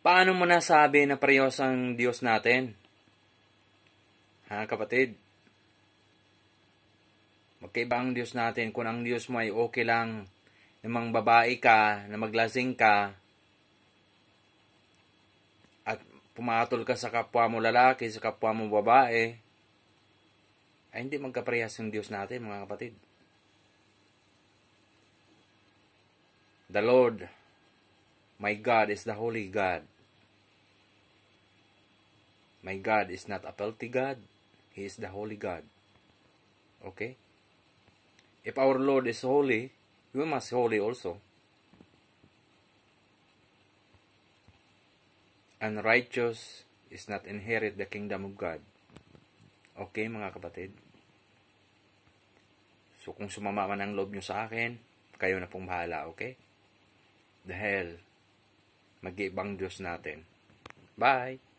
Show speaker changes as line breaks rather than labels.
Paano mo nasabi na parehas ang Diyos natin? Ha, kapatid? Magkaiba ang Diyos natin. Kung ang Diyos mo ay okay lang namang babae ka, na maglasing ka, at pumatol ka sa kapwa mo lalaki, sa kapwa mo babae, ay hindi magkaparehas yung Diyos natin, mga kapatid. The Lord My God is the Holy God. My God is not a filthy God. He is the Holy God. Okay? If our Lord is holy, we must holy also. Unrighteous is not inherit the kingdom of God. Okay, mga kapatid? So, kung sumama man ang loob nyo sa akin, kayo na pong bahala, okay? The hell mag-iibang Diyos natin.
Bye!